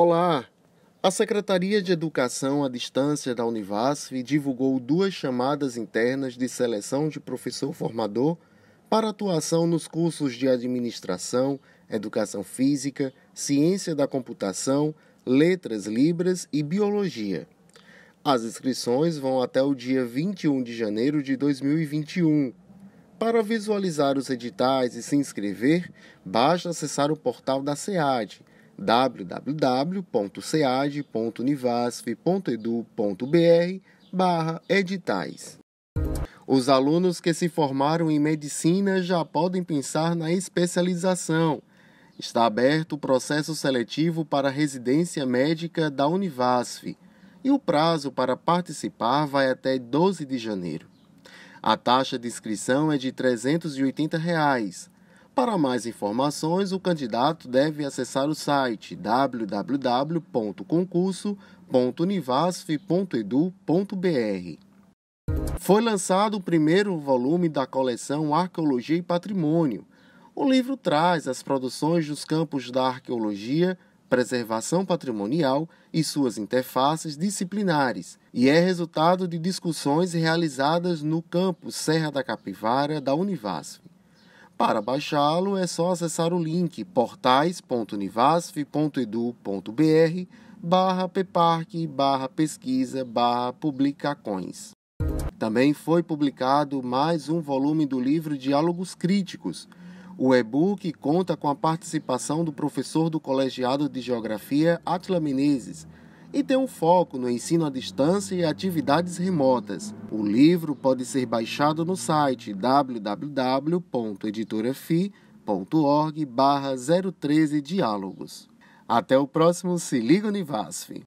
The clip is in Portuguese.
Olá! A Secretaria de Educação à Distância da Univasf divulgou duas chamadas internas de seleção de professor formador para atuação nos cursos de Administração, Educação Física, Ciência da Computação, Letras Libras e Biologia. As inscrições vão até o dia 21 de janeiro de 2021. Para visualizar os editais e se inscrever, basta acessar o portal da SEAD www.ceag.univasf.edu.br barra editais. Os alunos que se formaram em medicina já podem pensar na especialização. Está aberto o processo seletivo para a residência médica da Univasf e o prazo para participar vai até 12 de janeiro. A taxa de inscrição é de R$ 380. Reais. Para mais informações, o candidato deve acessar o site www.concurso.univasf.edu.br. Foi lançado o primeiro volume da coleção Arqueologia e Patrimônio. O livro traz as produções dos campos da arqueologia, preservação patrimonial e suas interfaces disciplinares, e é resultado de discussões realizadas no campo Serra da Capivara da Univasf. Para baixá-lo, é só acessar o link portais.univasf.edu.br barra pparc barra pesquisa barra publicações. Também foi publicado mais um volume do livro Diálogos Críticos. O e-book conta com a participação do professor do Colegiado de Geografia Atila Menezes, e tem um foco no ensino à distância e atividades remotas. O livro pode ser baixado no site www.editorafi.org/013 diálogos. Até o próximo Se Liga Univasf.